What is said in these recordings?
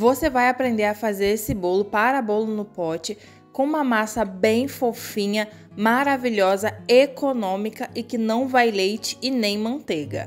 Você vai aprender a fazer esse bolo para bolo no pote com uma massa bem fofinha, maravilhosa, econômica e que não vai leite e nem manteiga.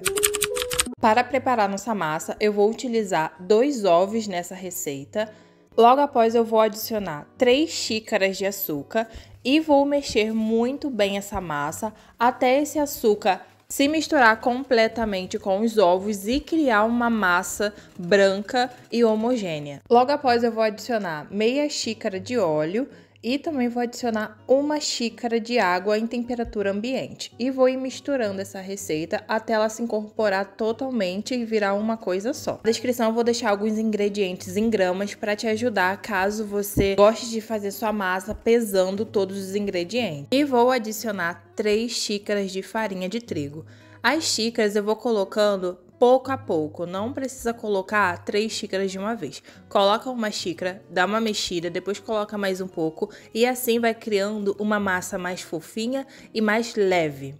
Para preparar nossa massa, eu vou utilizar dois ovos nessa receita. Logo após eu vou adicionar 3 xícaras de açúcar e vou mexer muito bem essa massa até esse açúcar se misturar completamente com os ovos e criar uma massa branca e homogênea. Logo após eu vou adicionar meia xícara de óleo e também vou adicionar uma xícara de água em temperatura ambiente. E vou ir misturando essa receita até ela se incorporar totalmente e virar uma coisa só. Na descrição eu vou deixar alguns ingredientes em gramas para te ajudar caso você goste de fazer sua massa pesando todos os ingredientes. E vou adicionar 3 xícaras de farinha de trigo. As xícaras eu vou colocando pouco a pouco, não precisa colocar três xícaras de uma vez. Coloca uma xícara, dá uma mexida, depois coloca mais um pouco e assim vai criando uma massa mais fofinha e mais leve.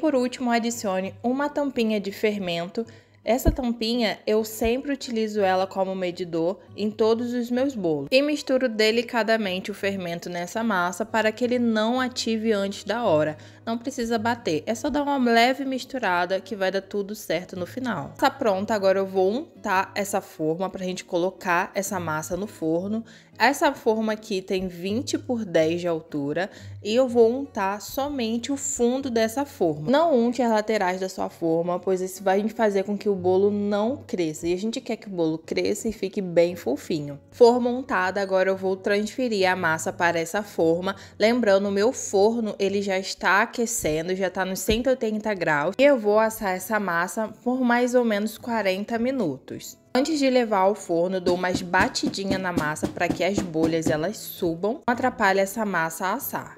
Por último, adicione uma tampinha de fermento essa tampinha eu sempre utilizo ela como medidor em todos os meus bolos e misturo delicadamente o fermento nessa massa para que ele não ative antes da hora. Não precisa bater, é só dar uma leve misturada que vai dar tudo certo no final. Tá pronta, agora eu vou untar essa forma para a gente colocar essa massa no forno. Essa forma aqui tem 20 por 10 de altura e eu vou untar somente o fundo dessa forma. Não unte as laterais da sua forma, pois isso vai fazer com que o bolo não cresça. E a gente quer que o bolo cresça e fique bem fofinho. For montada, agora eu vou transferir a massa para essa forma. Lembrando, o meu forno ele já está aquecendo, já está nos 180 graus. E eu vou assar essa massa por mais ou menos 40 minutos. Antes de levar ao forno, dou umas batidinha na massa para que as bolhas elas subam, não atrapalhe essa massa a assar.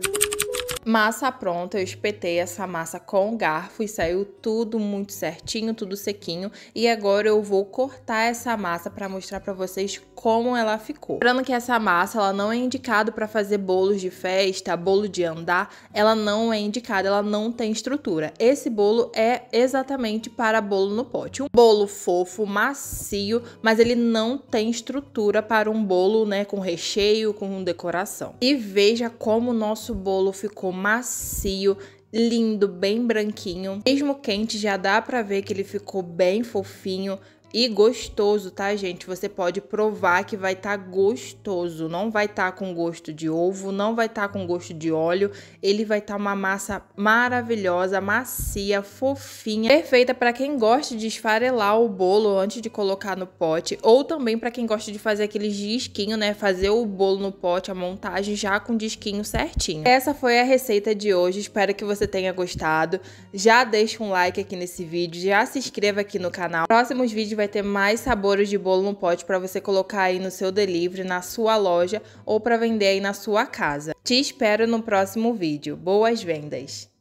Massa pronta, eu espetei essa massa com o garfo e saiu tudo muito certinho, tudo sequinho. E agora eu vou cortar essa massa para mostrar para vocês como ela ficou. Lembrando que essa massa ela não é indicada para fazer bolos de festa, bolo de andar, ela não é indicada, ela não tem estrutura. Esse bolo é exatamente para bolo no pote. Um bolo fofo, macio, mas ele não tem estrutura para um bolo, né, com recheio, com decoração. E veja como o nosso bolo ficou macio, lindo, bem branquinho. Mesmo quente, já dá pra ver que ele ficou bem fofinho, e gostoso, tá, gente? Você pode provar que vai estar tá gostoso. Não vai estar tá com gosto de ovo, não vai estar tá com gosto de óleo. Ele vai estar tá uma massa maravilhosa, macia, fofinha, perfeita para quem gosta de esfarelar o bolo antes de colocar no pote, ou também para quem gosta de fazer aqueles disquinho, né? Fazer o bolo no pote, a montagem já com disquinho certinho. Essa foi a receita de hoje. Espero que você tenha gostado. Já deixa um like aqui nesse vídeo, já se inscreva aqui no canal. Próximos vídeos vai vai ter mais sabores de bolo no pote para você colocar aí no seu delivery, na sua loja ou para vender aí na sua casa. Te espero no próximo vídeo. Boas vendas!